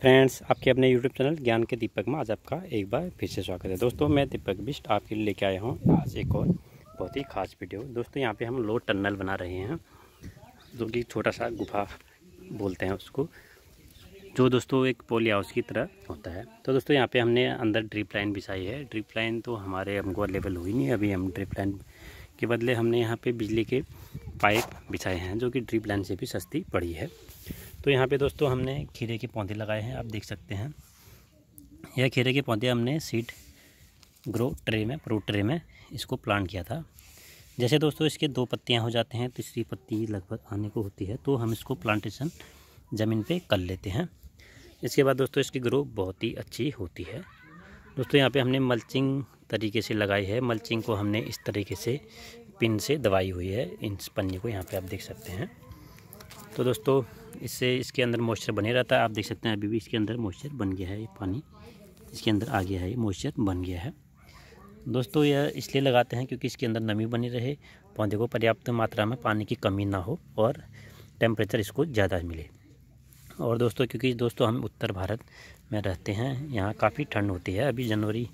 friends आपके अपने YouTube channel ज्ञान के दीपक में आज आपका एक बार फिर से स्वागत है दोस्तों मैं दीपक बिस्ट आपके लिए लेके आया हूँ आज एक और बहुत ही खास वीडियो दोस्तों यहाँ पे हम लो टनल बना रहे हैं जो कि छोटा सा गुफा बोलते हैं उसको जो दोस्तों एक पोली हाउस की तरह होता है तो दोस्तों यहाँ पर हमने अंदर ड्रिप लाइन बिछाई है ड्रिप लाइन तो हमारे हमको अवेलेबल हुई नहीं अभी हम ड्रिप लाइन के बदले हमने यहाँ पर बिजली के पाइप बिछाए हैं जो कि ड्रिप लाइन से भी सस्ती पड़ी है तो यहाँ पे दोस्तों हमने खीरे के पौधे लगाए हैं आप देख सकते हैं यह खीरे के पौधे हमने सीड ग्रो ट्रे में फ्रूट ट्रे में इसको प्लांट किया था जैसे दोस्तों इसके दो पत्तियाँ हो जाते हैं तीसरी पत्ती लगभग आने को होती है तो हम इसको प्लांटेशन ज़मीन पर कर लेते हैं इसके बाद दोस्तों इसकी ग्रो बहुत ही अच्छी होती है दोस्तों यहाँ पे हमने मल्चिंग तरीके से लगाई है मल्चिंग को हमने इस तरीके से पिन से दबाई हुई है इन पन्नी को यहाँ पे आप देख सकते हैं तो दोस्तों इससे इसके अंदर मॉइस्चर बने रहता है आप देख सकते हैं अभी भी इसके अंदर मॉइस्चर बन गया है ये पानी इसके अंदर आ गया है ये मॉइस्चर बन गया है दोस्तों यह इसलिए लगाते हैं क्योंकि इसके अंदर नमी बनी रहे पौधे को पर्याप्त मात्रा में पानी की कमी ना हो और टेम्परेचर इसको ज़्यादा मिले और दोस्तों क्योंकि दोस्तों हम उत्तर भारत में रहते हैं यहाँ काफ़ी ठंड होती है अभी जनवरी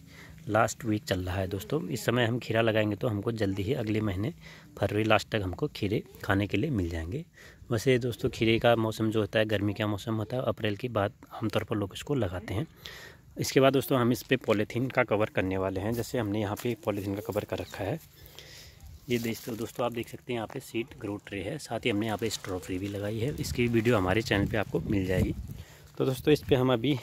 लास्ट वीक चल रहा है दोस्तों इस समय हम खीरा लगाएंगे तो हमको जल्दी ही अगले महीने फरवरी लास्ट तक हमको खीरे खाने के लिए मिल जाएंगे वैसे दोस्तों खीरे का मौसम जो होता है गर्मी का मौसम होता है अप्रैल की बाद आमतौर पर लोग इसको लगाते हैं इसके बाद दोस्तों हम इस पर पॉलीथीन का कवर करने वाले हैं जैसे हमने यहाँ पर पॉलीथीन का कवर कर रखा है ये दोस्तों दोस्तों आप देख सकते हैं यहाँ पे सीट ग्रो ट्रे है साथ ही हमने यहाँ पे स्ट्रॉबेरी भी लगाई है इसकी वीडियो हमारे चैनल पे आपको मिल जाएगी तो दोस्तों इस पर हम अभी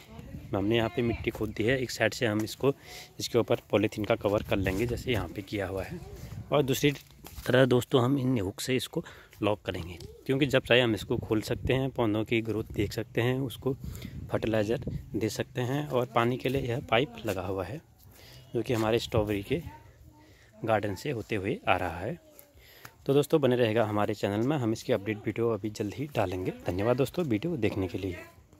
में हमने यहाँ पे मिट्टी खोद दी है एक साइड से हम इसको इसके ऊपर पॉलीथीन का कवर कर लेंगे जैसे यहाँ पे किया हुआ है और दूसरी तरह दोस्तों हम इन हुक से इसको लॉक करेंगे क्योंकि जब चाहे हम इसको खोल सकते हैं पौधों की ग्रोथ देख सकते हैं उसको फर्टिलाइज़र दे सकते हैं और पानी के लिए यह पाइप लगा हुआ है जो कि हमारे स्ट्रॉबेरी के गार्डन से होते हुए आ रहा है तो दोस्तों बने रहेगा हमारे चैनल में हम इसकी अपडेट वीडियो अभी जल्द ही डालेंगे धन्यवाद दोस्तों वीडियो देखने के लिए